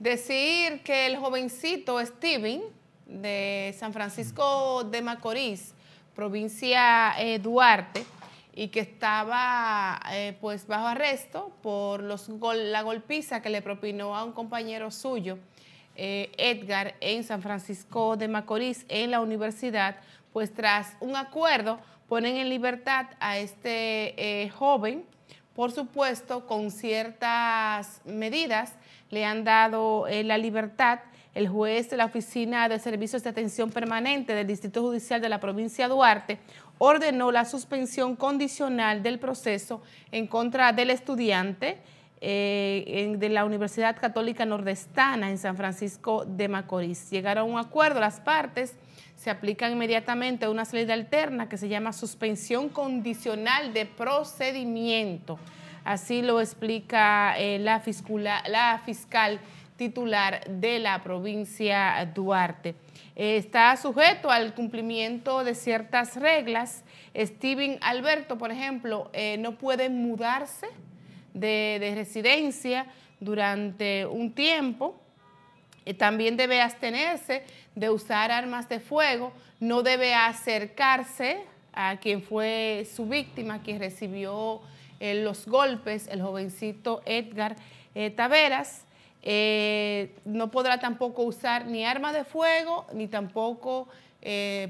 Decir que el jovencito Steven de San Francisco de Macorís, provincia eh, Duarte, y que estaba eh, pues bajo arresto por los la golpiza que le propinó a un compañero suyo, eh, Edgar, en San Francisco de Macorís, en la universidad, pues tras un acuerdo ponen en libertad a este joven, por supuesto, con ciertas medidas le han dado eh, la libertad. El juez de la Oficina de Servicios de Atención Permanente del Distrito Judicial de la provincia de Duarte ordenó la suspensión condicional del proceso en contra del estudiante eh, de la Universidad Católica Nordestana en San Francisco de Macorís. Llegaron a un acuerdo las partes, se aplican inmediatamente una salida alterna que se llama suspensión condicional de procedimiento. Así lo explica eh, la, la fiscal titular de la provincia Duarte. Eh, está sujeto al cumplimiento de ciertas reglas. Steven Alberto, por ejemplo, no puede mudarse de, residencia durante un tiempo. Eh, también debe abstenerse de usar armas de fuego, no debe acercarse a quien fue su víctima, quien recibió eh, los golpes, el jovencito Edgar eh, Taveras. no podrá tampoco usar ni arma de fuego, ni tampoco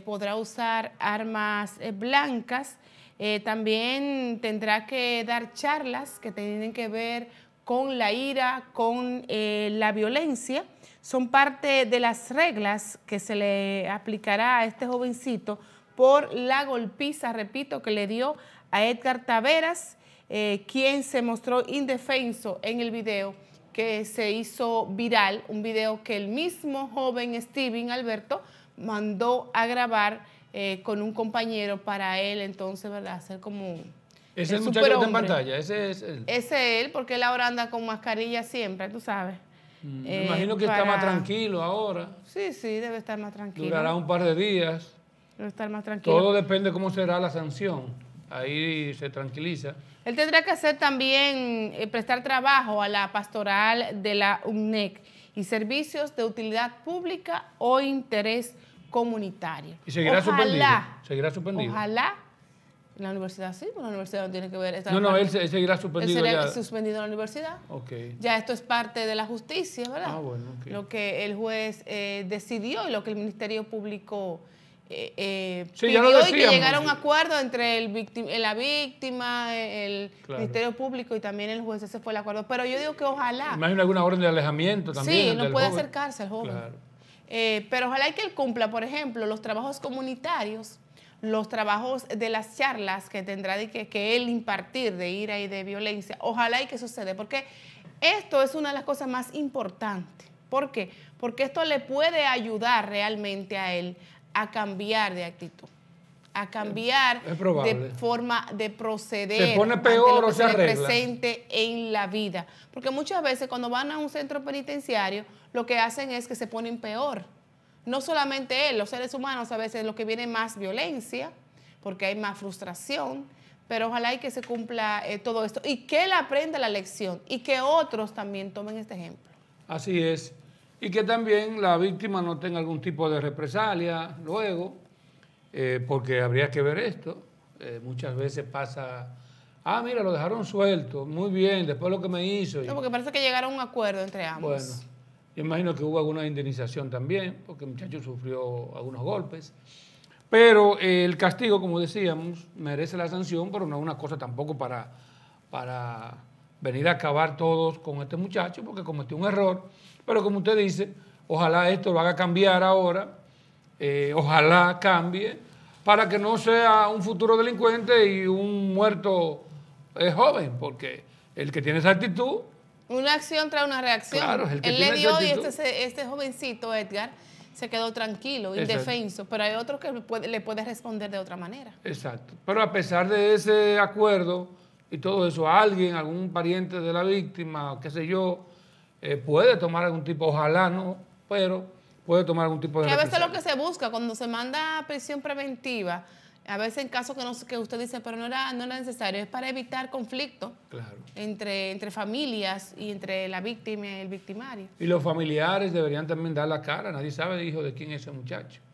podrá usar armas blancas. Eh, también tendrá que dar charlas que tienen que ver con la ira, con eh, la violencia. Son parte de las reglas que se le aplicará a este jovencito por la golpiza, repito, que le dio a Edgar Taveras, eh, quien se mostró indefenso en el video que se hizo viral, un video que el mismo joven Steven Alberto mandó a grabar eh, con un compañero para él, entonces, ¿verdad? Hacer como... Es el, en pantalla, ese es él. Ese es él, porque él ahora anda con mascarilla siempre, tú sabes. me mm, eh, imagino que está más tranquilo ahora. Sí, sí, debe estar más tranquilo. Durará un par de días. Debe estar más tranquilo. Todo depende cómo será la sanción ahí se tranquiliza. Él tendrá que hacer también, eh, prestar trabajo a la pastoral de la UNEC y servicios de utilidad pública o interés público comunitario. ¿Y seguirá ojalá, suspendido? ¿Seguirá suspendido? Ojalá. En la universidad sí, pero pues la universidad no tiene que ver. no, no, él, seguirá suspendido. Él será suspendido en la universidad. Ya esto es parte de la justicia, ¿verdad? Ah, bueno, Lo que el juez eh, decidió y lo que el Ministerio Público eh, eh sí, pidió lo y que llegara a un acuerdo entre el eh, la víctima, eh, el Ministerio Público y también el juez. Ese fue el acuerdo. Pero yo digo que ojalá. Imagino alguna orden de alejamiento también. Sí, no puede acercarse al joven. Claro. Eh, pero ojalá que él cumpla, por ejemplo, los trabajos comunitarios, los trabajos de las charlas que tendrá que, él impartir de ira y de violencia. Ojalá y que suceda, porque esto es una de las cosas más importantes. ¿Por qué? Porque esto le puede ayudar realmente a él a cambiar de actitud a cambiar de forma de proceder se peor, presente en la vida. Porque muchas veces cuando van a un centro penitenciario, lo que hacen es que se ponen peor. No solamente él, los seres humanos a veces lo que viene más violencia, porque hay más frustración, pero ojalá y que se cumpla eh, todo esto y que él aprenda la lección y que otros también tomen este ejemplo. Así es. Y que también la víctima no tenga algún tipo de represalia luego. Eh, porque habría que ver esto. Eh, muchas veces pasa, ah, mira, lo dejaron suelto, muy bien, después lo que me hizo. No, porque parece que llegaron a un acuerdo entre ambos. Bueno, yo imagino que hubo alguna indemnización también, porque el muchacho sufrió algunos golpes. Pero eh, el castigo, como decíamos, merece la sanción, pero no es una cosa tampoco para, para venir a acabar todos con este muchacho, porque cometió un error. Pero como usted dice, ojalá esto lo haga cambiar ahora, ojalá cambie para que no sea un futuro delincuente y un muerto eh, joven, porque el que tiene esa actitud... Una acción trae una reacción. Él le dio y este, este, jovencito, Edgar, se quedó tranquilo, indefenso, pero hay otro que le puede responder de otra manera. Exacto. Pero a pesar de ese acuerdo y todo eso, alguien, algún pariente de la víctima, qué sé yo, eh, puede tomar algún tipo, ojalá no, pero puede tomar algún tipo de... a veces lo que se busca cuando se manda a prisión preventiva, a veces en casos que, no, que usted dice, pero no era, no era necesario, es para evitar conflicto claro. entre, entre familias y entre la víctima y el victimario. Y los familiares deberían también dar la cara, nadie sabe, hijo, de quién es ese muchacho.